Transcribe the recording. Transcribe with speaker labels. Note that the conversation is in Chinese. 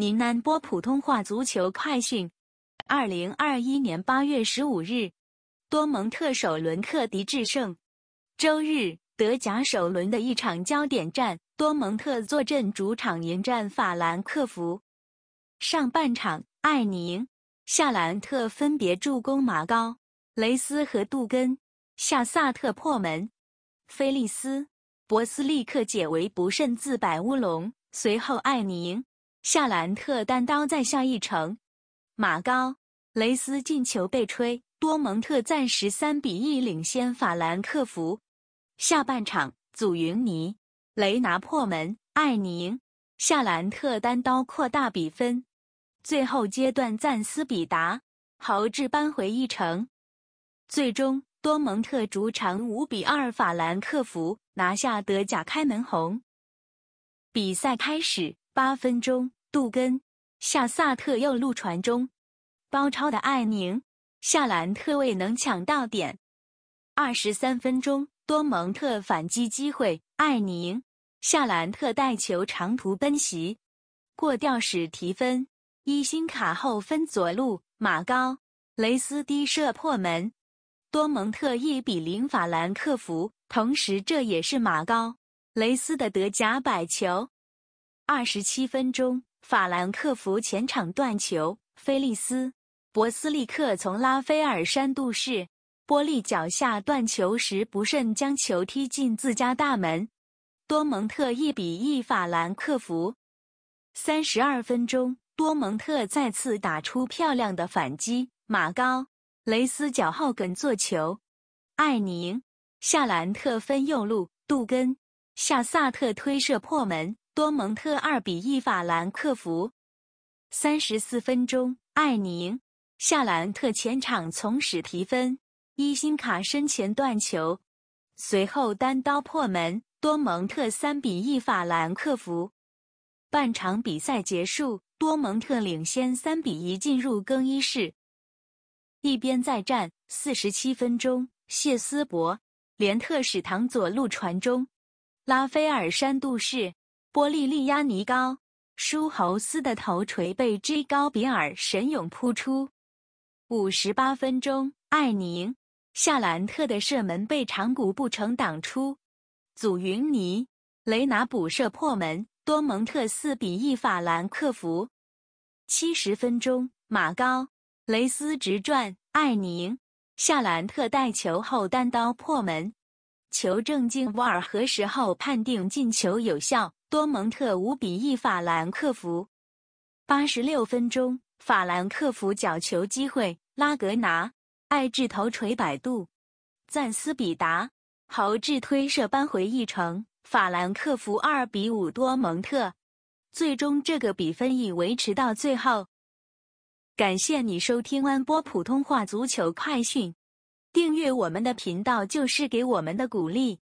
Speaker 1: 您南波普通话足球快讯：二零二一年八月十五日，多蒙特首轮克敌制胜。周日，德甲首轮的一场焦点战，多蒙特坐镇主场迎战法兰克福。上半场，艾宁、夏兰特分别助攻马高、雷斯和杜根，夏萨特破门。菲利斯、博斯利克解围不慎自摆乌龙。随后，艾宁。夏兰特单刀再下一城，马高雷斯进球被吹，多蒙特暂时三比一领先法兰克福。下半场，祖云尼雷拿破门，艾宁夏兰特单刀扩大比分。最后阶段，赞斯比达豪掷扳回一城，最终多蒙特主场五比二法兰克福拿下德甲开门红。比赛开始。八分钟，杜根下萨特右路传中，包抄的艾宁夏兰特未能抢到点。二十三分钟，多蒙特反击机会，艾宁夏兰特带球长途奔袭，过掉史提芬，伊辛卡后分左路，马高雷斯低射破门，多蒙特一比零法兰克福。同时，这也是马高雷斯的德甲百球。二十七分钟，法兰克福前场断球，菲利斯·博斯利克从拉斐尔·山度士·波利脚下断球时不慎将球踢进自家大门。多蒙特一比一法兰克福。三十二分钟，多蒙特再次打出漂亮的反击，马高·雷斯脚后跟做球，艾宁·夏兰特分右路，杜根·夏萨特推射破门。多蒙特二比一法兰克福，三十四分钟，艾宁夏兰特前场从史提芬伊辛卡身前断球，随后单刀破门。多蒙特三比一法兰克福，半场比赛结束，多蒙特领先三比一进入更衣室。一边再战，四十七分钟，谢斯伯连特史唐左路传中，拉斐尔山度士。波利利亚尼高舒侯斯的头锤被 J 高比尔神勇扑出。五十八分钟，艾宁夏兰特的射门被长谷步成挡出。祖云尼雷拿补射破门，多蒙特四比一法兰克福。七十分钟，马高雷斯直传，艾宁夏兰特带球后单刀破门，球正经瓦尔核实后判定进球有效。多蒙特五比一法兰克福，八十六分钟，法兰克福角球机会，拉格纳艾智头锤摆渡，赞斯比达豪智推射扳回一城，法兰克福二比五多蒙特，最终这个比分已维持到最后。感谢你收听安波普通话足球快讯，订阅我们的频道就是给我们的鼓励。